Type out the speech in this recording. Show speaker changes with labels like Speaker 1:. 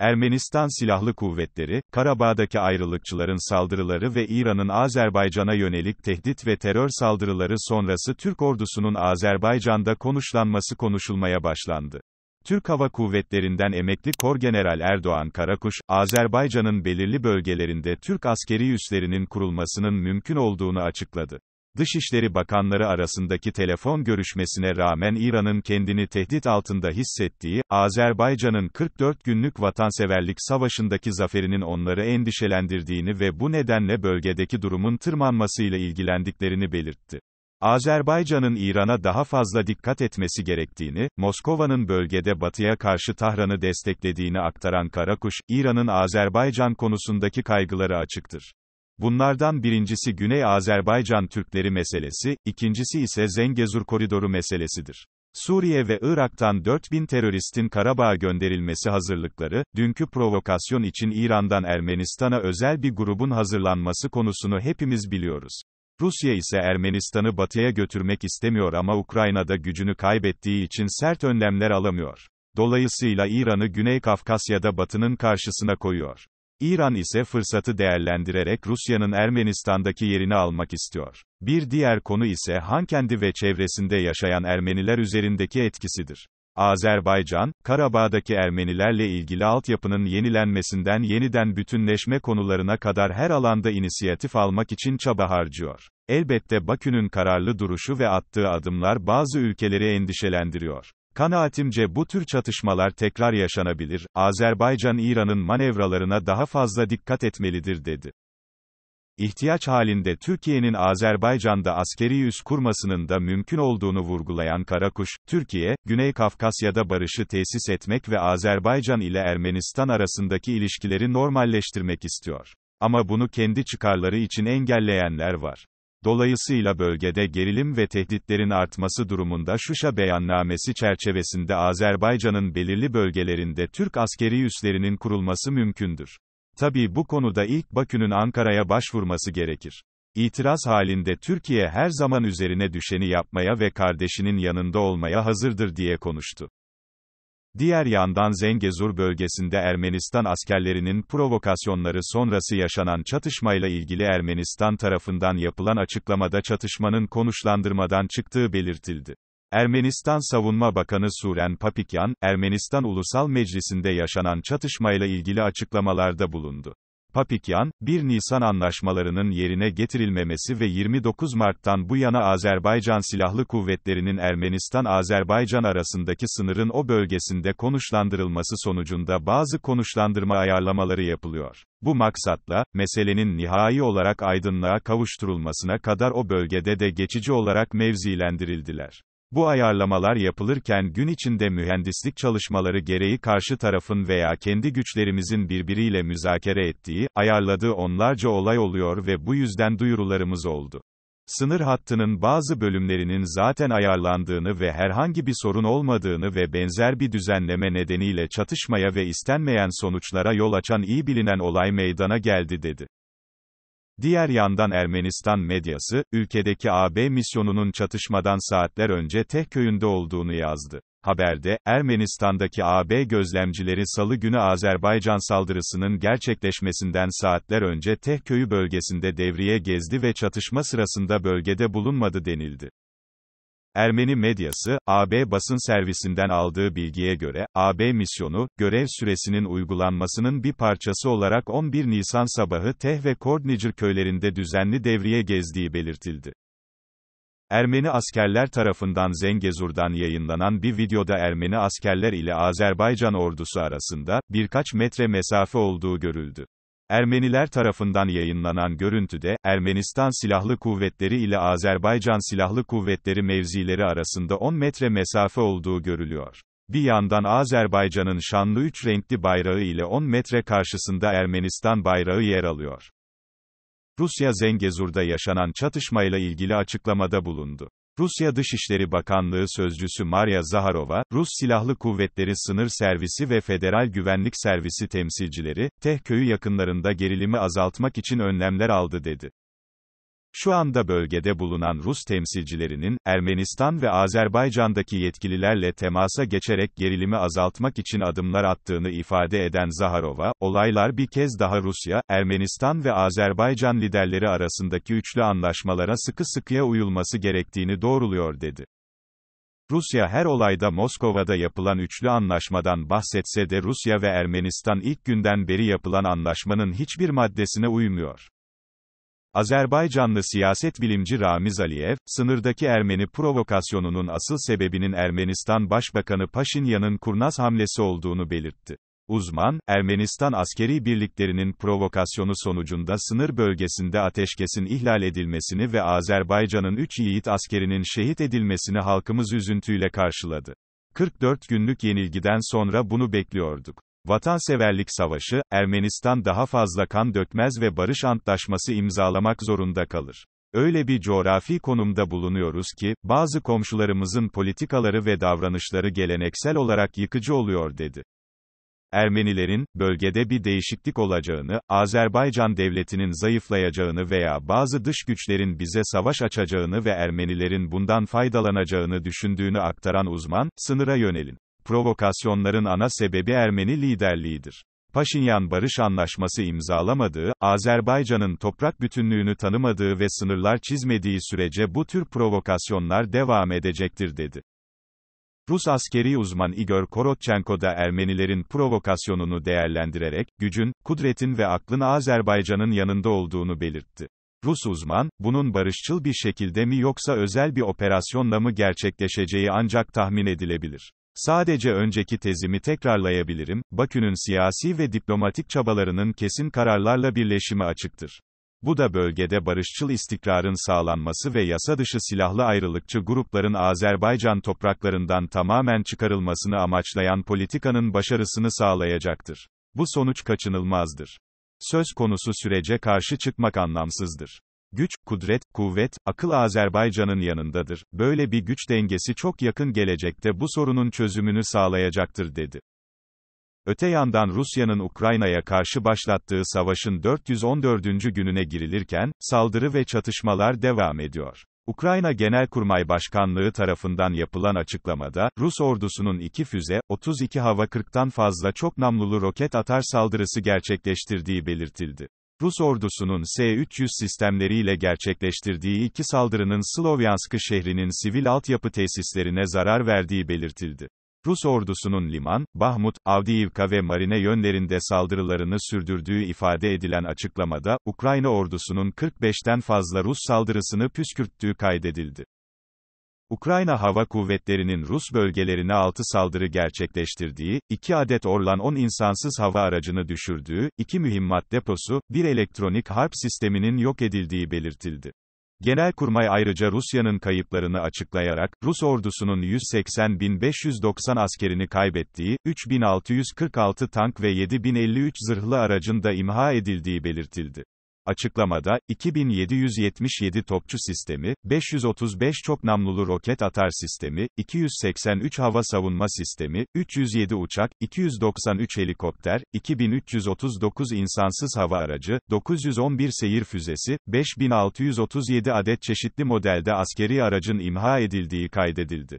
Speaker 1: Ermenistan Silahlı Kuvvetleri, Karabağ'daki ayrılıkçıların saldırıları ve İran'ın Azerbaycan'a yönelik tehdit ve terör saldırıları sonrası Türk ordusunun Azerbaycan'da konuşlanması konuşulmaya başlandı. Türk Hava Kuvvetleri'nden emekli Kor General Erdoğan Karakuş, Azerbaycan'ın belirli bölgelerinde Türk askeri üslerinin kurulmasının mümkün olduğunu açıkladı. Dışişleri Bakanları arasındaki telefon görüşmesine rağmen İran'ın kendini tehdit altında hissettiği, Azerbaycan'ın 44 günlük vatanseverlik savaşındaki zaferinin onları endişelendirdiğini ve bu nedenle bölgedeki durumun tırmanmasıyla ilgilendiklerini belirtti. Azerbaycan'ın İran'a daha fazla dikkat etmesi gerektiğini, Moskova'nın bölgede Batı'ya karşı Tahran'ı desteklediğini aktaran Karakuş, İran'ın Azerbaycan konusundaki kaygıları açıktır. Bunlardan birincisi Güney Azerbaycan Türkleri meselesi, ikincisi ise Zengezur Koridoru meselesidir. Suriye ve Irak'tan 4000 teröristin Karabağ'a gönderilmesi hazırlıkları, dünkü provokasyon için İran'dan Ermenistan'a özel bir grubun hazırlanması konusunu hepimiz biliyoruz. Rusya ise Ermenistan'ı batıya götürmek istemiyor ama Ukrayna'da gücünü kaybettiği için sert önlemler alamıyor. Dolayısıyla İran'ı Güney Kafkasya'da batının karşısına koyuyor. İran ise fırsatı değerlendirerek Rusya'nın Ermenistan'daki yerini almak istiyor. Bir diğer konu ise Hankendi ve çevresinde yaşayan Ermeniler üzerindeki etkisidir. Azerbaycan, Karabağ'daki Ermenilerle ilgili altyapının yenilenmesinden yeniden bütünleşme konularına kadar her alanda inisiyatif almak için çaba harcıyor. Elbette Bakü'nün kararlı duruşu ve attığı adımlar bazı ülkeleri endişelendiriyor. Kanaatimce bu tür çatışmalar tekrar yaşanabilir, Azerbaycan İran'ın manevralarına daha fazla dikkat etmelidir dedi. İhtiyaç halinde Türkiye'nin Azerbaycan'da askeri üs kurmasının da mümkün olduğunu vurgulayan Karakuş, Türkiye, Güney Kafkasya'da barışı tesis etmek ve Azerbaycan ile Ermenistan arasındaki ilişkileri normalleştirmek istiyor. Ama bunu kendi çıkarları için engelleyenler var. Dolayısıyla bölgede gerilim ve tehditlerin artması durumunda Şuşa beyannamesi çerçevesinde Azerbaycan'ın belirli bölgelerinde Türk askeri üslerinin kurulması mümkündür. Tabi bu konuda ilk Bakü'nün Ankara'ya başvurması gerekir. İtiraz halinde Türkiye her zaman üzerine düşeni yapmaya ve kardeşinin yanında olmaya hazırdır diye konuştu. Diğer yandan Zengezur bölgesinde Ermenistan askerlerinin provokasyonları sonrası yaşanan çatışmayla ilgili Ermenistan tarafından yapılan açıklamada çatışmanın konuşlandırmadan çıktığı belirtildi. Ermenistan Savunma Bakanı Suren Papikyan, Ermenistan Ulusal Meclisi'nde yaşanan çatışmayla ilgili açıklamalarda bulundu. Papikyan, 1 Nisan anlaşmalarının yerine getirilmemesi ve 29 Mart'tan bu yana Azerbaycan Silahlı Kuvvetleri'nin Ermenistan-Azerbaycan arasındaki sınırın o bölgesinde konuşlandırılması sonucunda bazı konuşlandırma ayarlamaları yapılıyor. Bu maksatla, meselenin nihai olarak aydınlığa kavuşturulmasına kadar o bölgede de geçici olarak mevzilendirildiler. Bu ayarlamalar yapılırken gün içinde mühendislik çalışmaları gereği karşı tarafın veya kendi güçlerimizin birbiriyle müzakere ettiği, ayarladığı onlarca olay oluyor ve bu yüzden duyurularımız oldu. Sınır hattının bazı bölümlerinin zaten ayarlandığını ve herhangi bir sorun olmadığını ve benzer bir düzenleme nedeniyle çatışmaya ve istenmeyen sonuçlara yol açan iyi bilinen olay meydana geldi dedi. Diğer yandan Ermenistan medyası, ülkedeki AB misyonunun çatışmadan saatler önce teh köyünde olduğunu yazdı. Haberde, Ermenistan'daki AB gözlemcileri salı günü Azerbaycan saldırısının gerçekleşmesinden saatler önce teh köyü bölgesinde devriye gezdi ve çatışma sırasında bölgede bulunmadı denildi. Ermeni medyası, AB basın servisinden aldığı bilgiye göre, AB misyonu, görev süresinin uygulanmasının bir parçası olarak 11 Nisan sabahı Teh ve Kordnicir köylerinde düzenli devriye gezdiği belirtildi. Ermeni askerler tarafından Zengezur'dan yayınlanan bir videoda Ermeni askerler ile Azerbaycan ordusu arasında, birkaç metre mesafe olduğu görüldü. Ermeniler tarafından yayınlanan görüntüde, Ermenistan Silahlı Kuvvetleri ile Azerbaycan Silahlı Kuvvetleri mevzileri arasında 10 metre mesafe olduğu görülüyor. Bir yandan Azerbaycan'ın şanlı üç renkli bayrağı ile 10 metre karşısında Ermenistan bayrağı yer alıyor. Rusya Zengezur'da yaşanan çatışmayla ilgili açıklamada bulundu. Rusya Dışişleri Bakanlığı Sözcüsü Maria Zaharova, Rus Silahlı Kuvvetleri Sınır Servisi ve Federal Güvenlik Servisi temsilcileri, Tehköy'ü yakınlarında gerilimi azaltmak için önlemler aldı dedi. Şu anda bölgede bulunan Rus temsilcilerinin, Ermenistan ve Azerbaycan'daki yetkililerle temasa geçerek gerilimi azaltmak için adımlar attığını ifade eden Zaharova, olaylar bir kez daha Rusya, Ermenistan ve Azerbaycan liderleri arasındaki üçlü anlaşmalara sıkı sıkıya uyulması gerektiğini doğruluyor dedi. Rusya her olayda Moskova'da yapılan üçlü anlaşmadan bahsetse de Rusya ve Ermenistan ilk günden beri yapılan anlaşmanın hiçbir maddesine uymuyor. Azerbaycanlı siyaset bilimci Ramiz Aliyev, sınırdaki Ermeni provokasyonunun asıl sebebinin Ermenistan Başbakanı Paşinyan'ın kurnaz hamlesi olduğunu belirtti. Uzman, Ermenistan askeri birliklerinin provokasyonu sonucunda sınır bölgesinde ateşkesin ihlal edilmesini ve Azerbaycan'ın 3 yiğit askerinin şehit edilmesini halkımız üzüntüyle karşıladı. 44 günlük yenilgiden sonra bunu bekliyorduk. Vatanseverlik savaşı, Ermenistan daha fazla kan dökmez ve barış antlaşması imzalamak zorunda kalır. Öyle bir coğrafi konumda bulunuyoruz ki, bazı komşularımızın politikaları ve davranışları geleneksel olarak yıkıcı oluyor dedi. Ermenilerin, bölgede bir değişiklik olacağını, Azerbaycan devletinin zayıflayacağını veya bazı dış güçlerin bize savaş açacağını ve Ermenilerin bundan faydalanacağını düşündüğünü aktaran uzman, sınıra yönelin provokasyonların ana sebebi Ermeni liderliğidir. Paşinyan barış anlaşması imzalamadığı, Azerbaycan'ın toprak bütünlüğünü tanımadığı ve sınırlar çizmediği sürece bu tür provokasyonlar devam edecektir dedi. Rus askeri uzman Igor Korotchenko da Ermenilerin provokasyonunu değerlendirerek, gücün, kudretin ve aklın Azerbaycan'ın yanında olduğunu belirtti. Rus uzman, bunun barışçıl bir şekilde mi yoksa özel bir operasyonla mı gerçekleşeceği ancak tahmin edilebilir. Sadece önceki tezimi tekrarlayabilirim, Bakü'nün siyasi ve diplomatik çabalarının kesin kararlarla birleşimi açıktır. Bu da bölgede barışçıl istikrarın sağlanması ve yasa dışı silahlı ayrılıkçı grupların Azerbaycan topraklarından tamamen çıkarılmasını amaçlayan politikanın başarısını sağlayacaktır. Bu sonuç kaçınılmazdır. Söz konusu sürece karşı çıkmak anlamsızdır. Güç, kudret, kuvvet, akıl Azerbaycan'ın yanındadır. Böyle bir güç dengesi çok yakın gelecekte bu sorunun çözümünü sağlayacaktır dedi. Öte yandan Rusya'nın Ukrayna'ya karşı başlattığı savaşın 414. gününe girilirken, saldırı ve çatışmalar devam ediyor. Ukrayna Genelkurmay Başkanlığı tarafından yapılan açıklamada, Rus ordusunun iki füze, 32 hava 40'tan fazla çok namlulu roket atar saldırısı gerçekleştirdiği belirtildi. Rus ordusunun S-300 sistemleriyle gerçekleştirdiği iki saldırının Slovyanskı şehrinin sivil altyapı tesislerine zarar verdiği belirtildi. Rus ordusunun Liman, Bahmut, Avdiivka ve Marine yönlerinde saldırılarını sürdürdüğü ifade edilen açıklamada, Ukrayna ordusunun 45'ten fazla Rus saldırısını püskürttüğü kaydedildi. Ukrayna Hava Kuvvetleri'nin Rus bölgelerine 6 saldırı gerçekleştirdiği, 2 adet Orlan 10 insansız hava aracını düşürdüğü, 2 mühimmat deposu, 1 elektronik harp sisteminin yok edildiği belirtildi. Genelkurmay ayrıca Rusya'nın kayıplarını açıklayarak, Rus ordusunun 180.590 askerini kaybettiği, 3.646 tank ve 7.053 zırhlı aracın da imha edildiği belirtildi. Açıklamada, 2777 topçu sistemi, 535 çok namlulu roket atar sistemi, 283 hava savunma sistemi, 307 uçak, 293 helikopter, 2339 insansız hava aracı, 911 seyir füzesi, 5637 adet çeşitli modelde askeri aracın imha edildiği kaydedildi.